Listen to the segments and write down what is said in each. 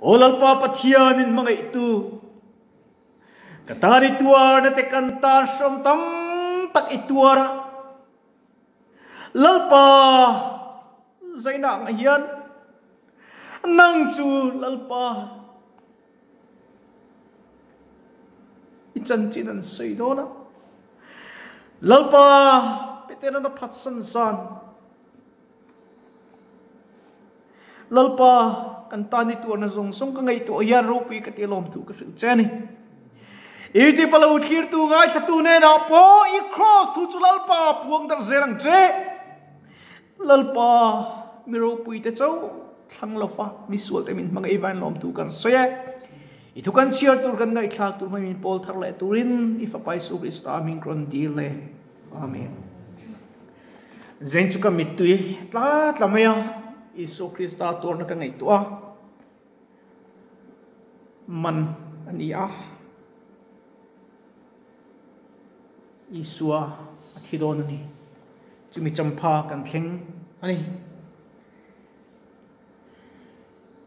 Olalpa pathiam in mga itu. Katari tuar na tekan tansom tam tak ituara. Lalpa zaina ang ayan. Nang chu lalpa. Ichan chinan say do na. Lalpa pitera na patsan san. Lalpa kan ta ni tu na zong song ka ngai tu hian rupi ka ti lom tu ka sing che ni i ti palo thir tu ngai tha tu ne na po i cross tu chu lal pa puang dar zerang che lal pa mi ro pui te chau thlang lo fa mi sual te min mang ivan lom tu kan so ye i tu kan chiar tur kan ngai thak tur mai min pol thar le turin if a pai su is ta min kron di le amen zen chu ka mit tu tla tla mai อิสุคริสตาตัวนักไงตัวมันอันนี้อ่ะอิสุอาที่โดนนี่จะมีจำพากันเข่งอันนี้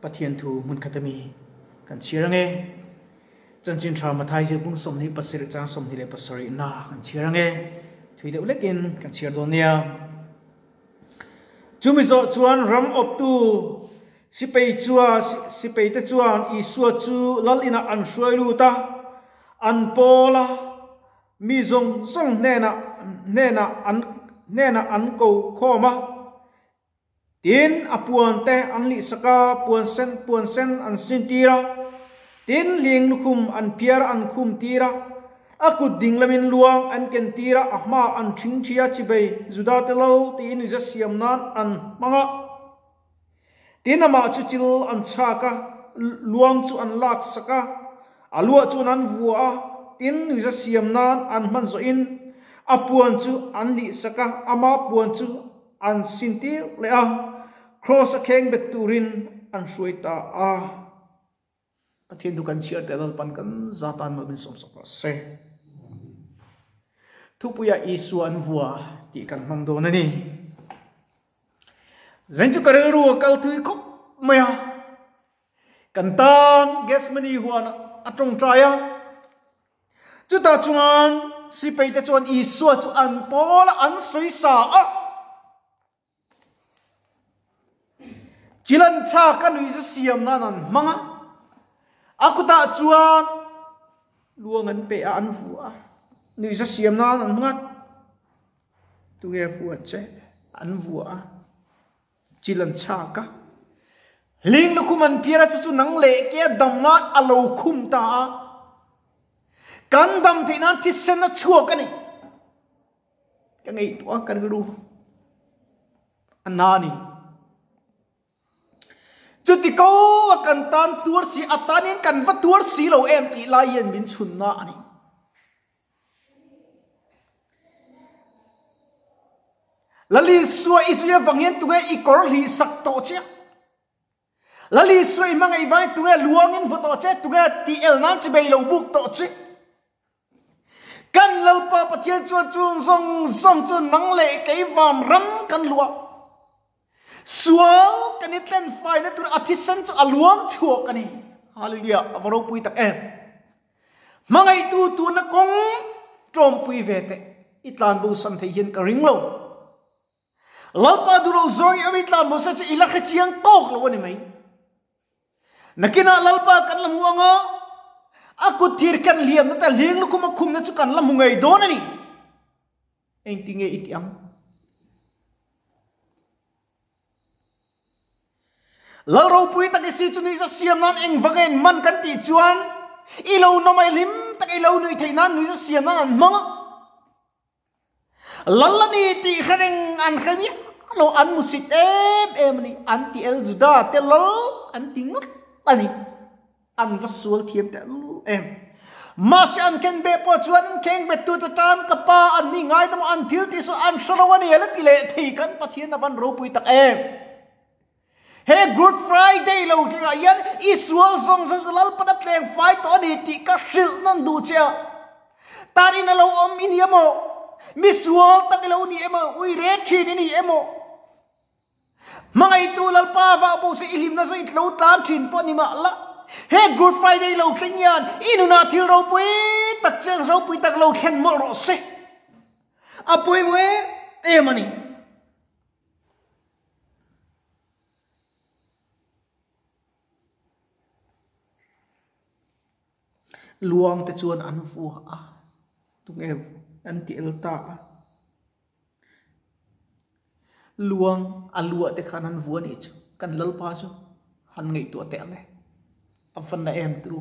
ปฏิเทนทูมุนคาตมีกันเชียร์ไงจันจินทรามาทายเจ้าบุญสมนิปัสสิริจางสมนิเลปัสสรินากันเชียร์ไงถุยเดือดเล็กเินกันเชียร์โดนเนีย chúng mi cho chuan ram op tu si pei chua si pei te chuan i sua chu lal an shuai lu ta an pola mi zong song ne na ne na an ne na an ko khoma tin apuan te an li saka puan sen puan sen an sin tira tin ling lukum an piar an khum tira akut dinglamin luang an ken tira ahma an thing chia chibei juda telo ti ni ja siam nan an manga tin ama chu chil an cha ka luang chu an lak saka alua chu nan vua tin ni ja siam nan an man zo in apuan chu an li saka ama puan chu an sinti le a cross a kheng beturin an shuita a can dukan chiar đó pan kan zatan ma bin som sokpa se thu bây giờ Isu an vua thì càng mong đồ này dân chú cái rùa cao thứ khúc mèo cần tan gasmani huan ăn trong trái á chú ta chung ăn si bây ta chung Isu chú ăn bỏ là ăn suy sa á chỉ lần cha cái nữ sẽ xiêm na nàn măng á aku ta chuan luang an pe an vua ni ra xiêm nó an ngat tôi nghe fu an che an chỉ lần chilan cha ka ling lu kuman pira chu chu nang le ke dam na alo à khum ta à. kan dam thì nó ti sen nó chua cái à này cái này to cái gru an na ni chu thì ko và cần tan tur si atanin cần va tur si lo em thì lai yen bin chun na ani la li suai isu ya hiện tu i kor li sắc to che la li suai mang ai vai tu luang in voto che tu ti el nan che bei lo buk to che kan lo pa pathian chuan chuan zong zong chuan năng lệ cái vam ram kan lua sual kan itlen fai na tur athisan chu aluang chuo kani hallelujah avaro pui tak em mang mangai tu tu na kong trom pui về ít itlan bu san thei hiện ka ring lo Lapa dulu zong yang mitla musa cik ilah kecik yang tok lo lah ni mai. Nakin nak lapa kan lemu lah anga. Ah. Aku tirkan liam nata liang lo kuma kum nata kan lemu lah ngai dona ni. Entinge itiang. Lalu pui tak isi cuni sa siaman eng vangen man kan tijuan. Ilau no mai lim tak ilau nui tainan nui sa siaman an mangak. Lalani ti kering an kami อนันมุสิตเอ็มเอ็มนี่อันที่เอลจดาเตลอันที่งดอันนี้อันวัสดุเที่เอ็มเตลเอ็มมาสิอันเคนเบปโอจวนเคนเบตุตจานกปาอันนี้ง่ายต้องอันทีิลที่สุอันชรวันี่เลติเลที่กันปะเทียนนับวันรูปุยตักเอ็มเฮ้กู o o d Friday เราที่ไงยันอิสวลซงซึ่งลัลปนัดแรงไฟตอนนี้ที่ก็สิลนั่นดูเชียตอนนี้เราอมอินเอโมมิสวลตั้งเราอินเอโมอุยเรชินอินเอโม mga ito lalpa ba po sa ilim na sa itlaw tam chin po ni maala he good friday lo kling yan ino na til raw po eh tak chen raw po itak lo kling mo ro se apoy mo eh eh mani luang te chuan an fu a tung e an ti el ta a luang alua à, te khan han vuan ich kan lal pa chu han ngei tu te le am fan na em tru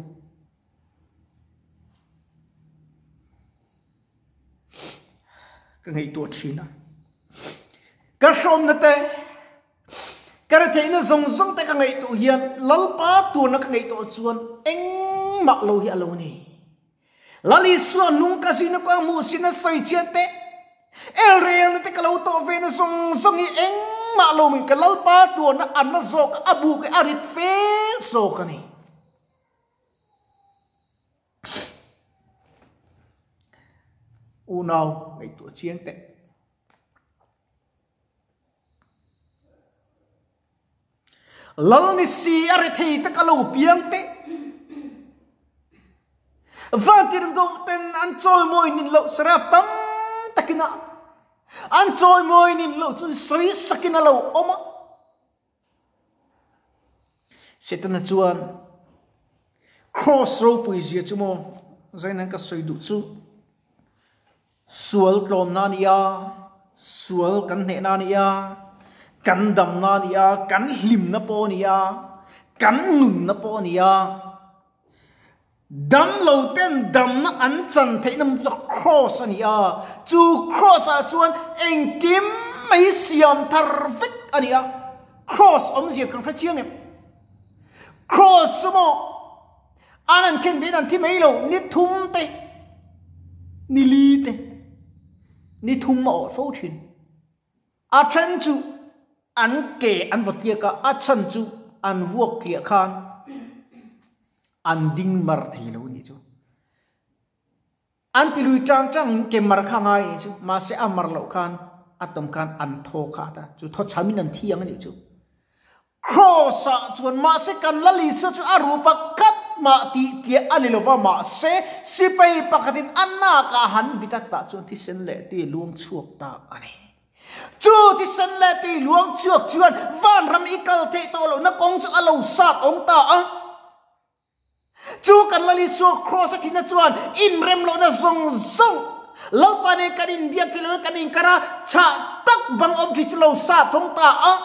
ka ngei tu chi na ka shom na te ka ra te na zong zong te ka ngei tu hian lal pa tu na ka ngei tu chuan eng mak lâu hi alo ni lali suan nung ka sina ko mu sina sai chia te el rel te kalau to ven song song i eng ma lo min kalal pa tu na an na zok abu ke arit fe so kani u nào ngày tuổi chiêng tệ lal ni si are thei ta kalau piang te vantir go ten an choi moi nin lo ta kinh takina an choi moi nin lo chun sari sakina lo oma setana chuan cross road pui zia chumo zain ka soi du chu sual tlom na nia sual kan hne na nia kan dam na nia kan hlim na po nia kan nun na po nia dam lo ten dam na an chan thei nam cho cross ani a chu cross a à, chuan eng kim mai siam thar vik ani a cross om zia kan pha chiang em cross mo an an ken be dan thi mai lo ni thum te ni li te ni thum ma fo thin a à, chan chu an ke an vot kia ka a à, chan chu an vuak kia khan an ding mar thei lo ni chu an ti lui trang trang ke mar kha ngai chu ma se amar lo khan atom khan an tho kha ta chu tho chamin an thiang ni chu cross chuan ma se kan lali sa chu arupa kat ma ti ke alilova ma se sipai pakatin anna ka han ta chuan ti sen le ti luang chuak ta ani chu ti sen le ti luang chuak chuan van ram ikal te to lo na kong chu alo sat ong ta ang chu kan lali su cross thi na chuan in rem lo na zong zong lo pa ne kan in bia thi kan in kara cha tak bang om thi lo sa thong ta a ah.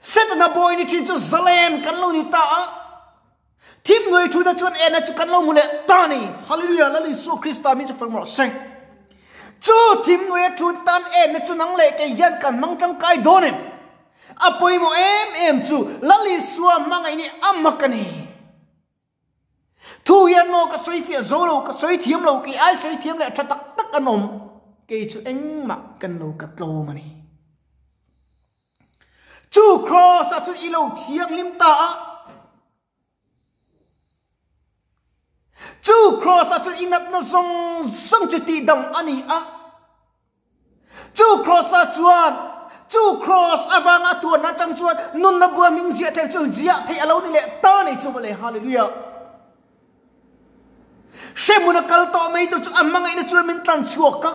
set na boy ni thi chu zalem kan lo ni ta a ah. thim ngoi thu da chuan ena eh, chu kan lo mu le ta ni hallelujah lali su christa mi chu phang ma sang chu thim ngoi thu tan ena eh, chu nang le ke yan kan mang tang kai donem apoimo em em chu lali suwa mangai ni amakani thu yên nó cái suy phía dỗ lâu cái suy thiếm lâu kì ai suy thiếm lại cho tắc tắc anh ông kì chú anh mà cần lâu cắt lâu mà này chú khó sa chú y lâu thiếc lim ta chú khó sa chú y nát nó sông sông chú tì đồng anh ấy á chú khó sa chú anh chú cross avang atua natang chuan nun na bua ming zia thel chu zia thei alo ni le ta nei chu le hallelujah sẽ muốn se mun kal to mai to amma ngai na chul mình tan chuak cả,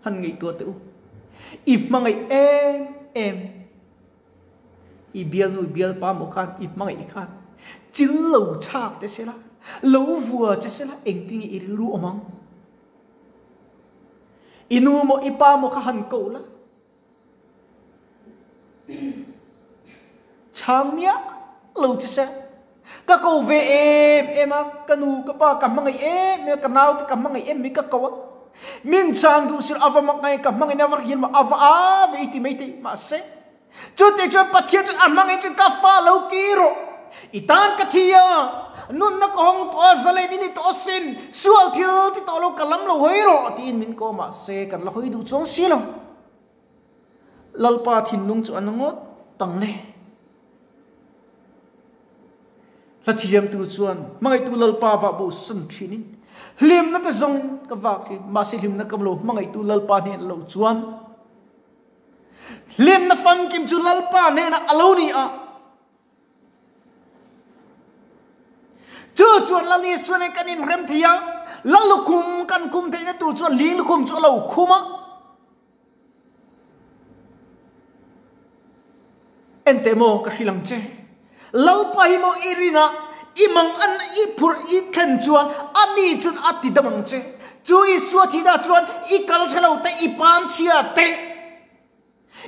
han ngai to te ít mang mangai em em i bial nu bial pa mo khan ip mangai i khan chin lo chak te se la lo vua te se la eng ting i lu omang inu mo ipa mo ka han ko la chang mia ลูกจะเก็กูเวเอ็มเอ็มากันูกปากำมังไอเอ็มเีกันเอาตี่กำมังไอเอ็มมีก็กวมินชางดูสิอวมักไงกำมังไอเนวรยินมาอวาวิติไม่ติมาเสจุดเดียวปัจเจกอันมังไอจึงกาฟ้าลูกีโรอีตานกะทียนุนนักองตัวเจเลนี่ตอวสินสวลเทียที่ตัวลูกกำลังลอยรอที่มิ่งก็มาเสกันลอยดูจงสิลลลปาทินนุงจวนงดตั้งเล่ la chi jam tu chuan mangai tu lalpa wa bo sun thinin hlim na ta zong ka wa ki ma se nát na kam lo mangai tu lalpa ne lo chuan hlim nát fam kim chu lalpa ne na aloni a chu chuan la ni suan kan in rem thia la lukum kan kum te na tu chuan li lukum chu lo khuma entemo ka hilang che lâu pa hi mo irina imang an ipur i khen chuan ani chun ati damang che chu i suat thi da chuan i kal thelo te i pan chia te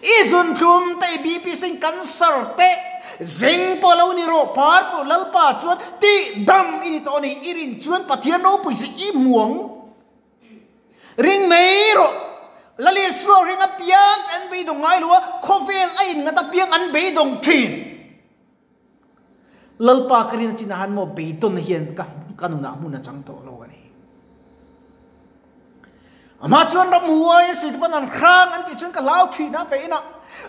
i zun thum te bp sinh cancer te zeng po lo ni ro par po lal pa chuan ti dam ini to ni irin chuan pathian no pui si i muang ring mei ro lali suwa ring a piang an be dong ngai lua covid ai ngata piang an be dong thin lalpa karin chinahan mo beton hian ka kanuna muna changto lo ani ama chuan ram huai ya, si pan an khang an ti chun ka lau thi na peina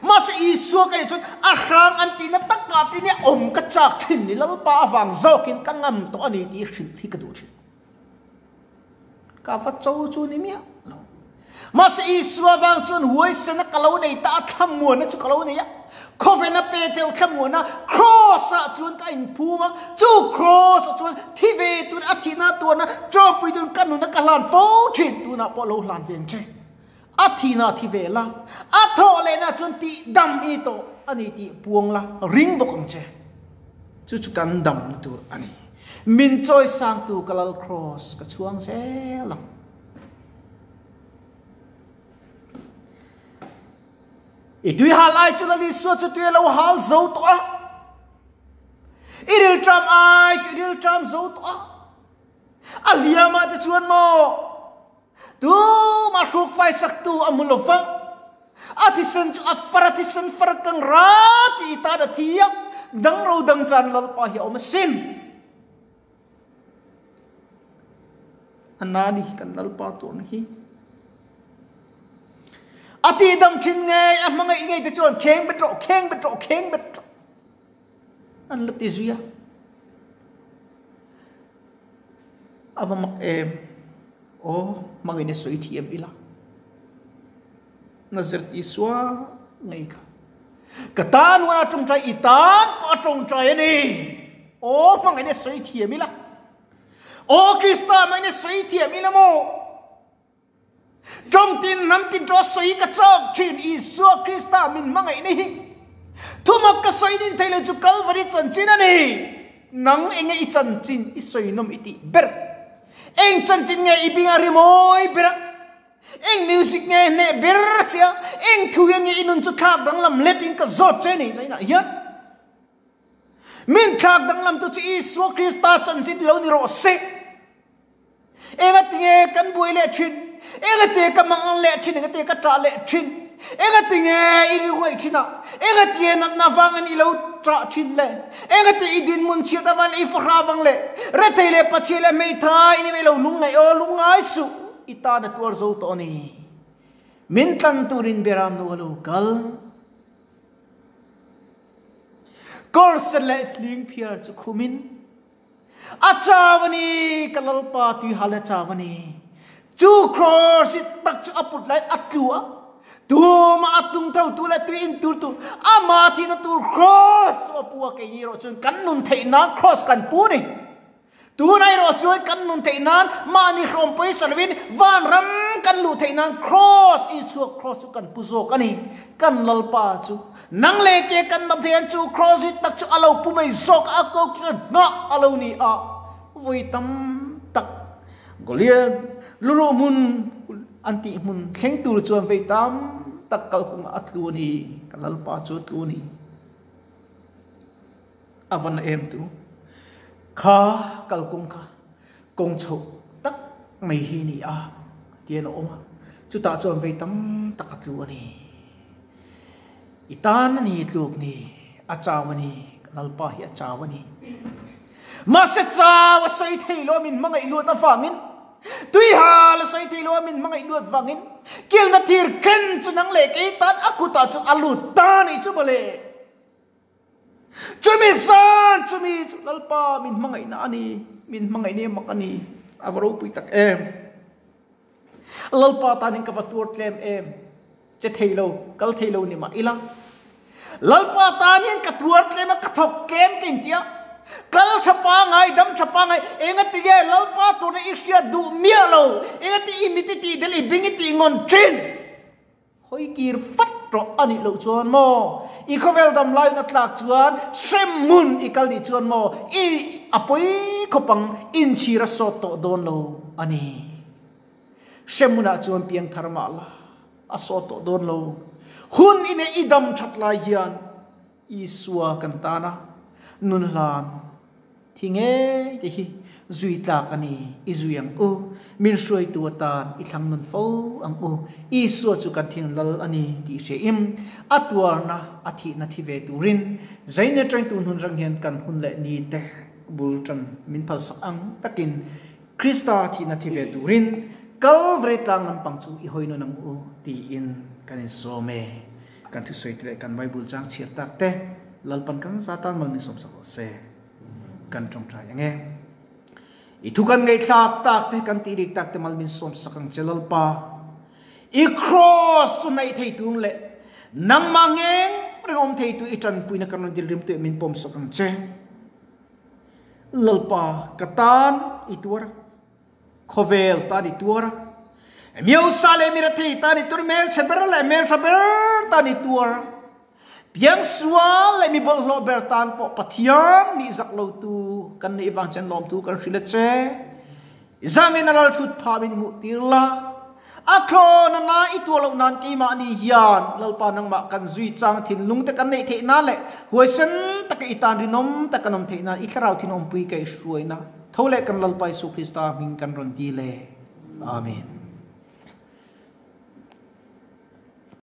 mas i su ka chu a khang an ti na tak ka ti ne om ka chak thin ni lalpa awang zokin ka ngam to ani ti thin thi ka du thi ka fa chau chu ni mia มาสีสววังจนหวยสนกเลวในตาทำมวนนะจุกเลวในยะคอเวนาเปเทลทำมวนนะครอสจวนกัอินพูมังจูครอสจวนทีเวตุนอธินาตัวนะจอมปุยตุนกันนุนกันลานโฟชินตุนะปอลหลานเวนงเจอธินาทีเวละอัทโอเลนะจนตีดำอีโตอันนี้ตีปวงละริงบกงเจจุจุกันดำตัวอันนี้มินจอยสัางตัวกลลครอสกระชวงเซลัง i dui hal ai chu dali so chu tui lo hal zo to i dil tram ai chu dil tram zo to a lia ma te chuan mo tu ma shuk fai sak tu a mu lo fa a ti san chu a far a ti san far kang ra ti ta da thiak dang ro dang chan lal pa hi om sin anani kan lal pa ton hi api dam chin ngai amangai à, ngai te chon kheng betro kheng betro kheng betro an lati zuya avamak em o mangine soi thi em ila nazar iswa ngai ka katan wana chung chai itan pa chung chai ni o mangine soi thi em ila o krista mangine soi thi em ila mo trong tin nắm tin cho soi cả chọc trên Isu Krista mình mang ngày này thu mặc cả soi tin thấy là chú cầu và đi chân chín ấy. nắng anh ấy chân chín ít soi nom ít ber anh chân chín nghe ibing ari moi ber anh music nghe nè ber chưa? anh khuya nghe inun chú khác đang làm lết in cả zot chơi này chơi nào hiện mình khác đang làm tu chú Isu Krista chân chín lâu ni rõ sẽ anh ấy nghe căn bùi lệ chuyện เอ็งตีก็มังเล็ดชินเอ็งตีก็ตาเล็ดชินเอ็งตีเอออีรวยชินะเอ็งตีนับนาฟังอันอีเลวตราชินเลยเอ็งตีอีดินมุนเชียตะวันอีฟราฟังเลยเรตีเลปัจเจเลไม่ทายนี่ไม่เลวลุงไงอ๋อลุงไงสุอิตาเดตัวรู้ตัวนี้มินตันตุรินเบรามโนวลูกลกอร์สเลตลิงพิอาร์จุคุมินอาชาวันีกลลปาตุฮาเลชาวันีจูครอสิตักจูอปุดไลอักัวตูมาตุงเท่าตูและตูอินตูตูอามาที่นตูครอสอปัวเกยีโรจนกันนุนเทนาครอสกันปูนี่ตูนายรช่วยกันนุนเทนานมานิครมไปสรวินวานรำกันลูเทนานครอสอีชัวครอสกันปุโซกันนี่กันลลปาจูนังเลเกกันดับเทียนจูครอสตักจูอาลูปุไม่ซอกอากุกินนะอาลูนี่อ่ะวิตัมตักกเลียลุลมุนอันติมุนเซงตูจวนไปตามตะกกลคุมอัตลูนีกัลลปาจุตูนีอาวันเอ็มตูข้ากลคุมข้ากงชุตักไม่ฮีนีอาเดียนอมาจุตาจวนไปตามตะกัตลูนีอิตานนี่ลูกนี่อาจาวนี้กัลปาฮยอาจาวนี้ มาเสจาวสสยเทโลมินมังไอลูตาฟามิน tui ha la sai ti lo min mangai nuat wangin kil na thir khen chu nang le ke tan akuta chu alu ta ni chu bale chu mi san chu mi chu lalpa min mangai na ani min mangai ne makani avaro pui tak em lalpa ta ning ka vatur tlem em che thailo kal thailo ni ma ila lalpa ta ning ka tuar tlem ka thok kem kin tia kal chapa ngai dam chapa ngai enga ti ge lalpa tu na isya du mia lo enga ti imiti ti deli bingi ti ngon chin hoi kir fat tro ani lo chon mo i khovel dam lai na tlak chuan sem mun i kal ni chon mo i apoi khopang in chi ra so to don lo ani sem mun a chon piang tharma la a so to don lo hun ine idam chatla hian i suwa kantana nun lam ti nge te hi zui ta ka ni i zui ang o min shoi tu ta i thang nun fo ang o i so chu kan thin lal ani ti she im atwar na athi na thi ve tu rin zain ne trang tu nun rang hen kan hun le ni te bul takin krista thi na thi ve tu rin kal vre tlang nam pang chu i hoi no nam o ti in kan so me kan thu soi tre kan lalpan kang satan mal misom sa kose kan chong chay ang eh ito kan ngay tak tak te kan tirik tak te mal misom sa kang chelalpa i cross to na itay tun le nang mangeng pero om tay tu itan pu na kanon dilrim tu min pom sa kang che lalpa katan ituara kovel tan ituara Emil sale mira tita ni tur mel chaber la mel chaber tan ituara piang sual le mi bol lo ber tan po pathian ni zak lo tu kan ni wang chen lom tu kan hrile che zangin alal thut pha min mu tirla a thlo na na i tu lo nan ki ma ni hian lal pa nang ma kan zui chang thin lung te kan nei the na le huai sen tak i tan rinom tak kanom the na i thrau thin om pui kai suai na thole kan lal pai su khista min kan ron ti le amen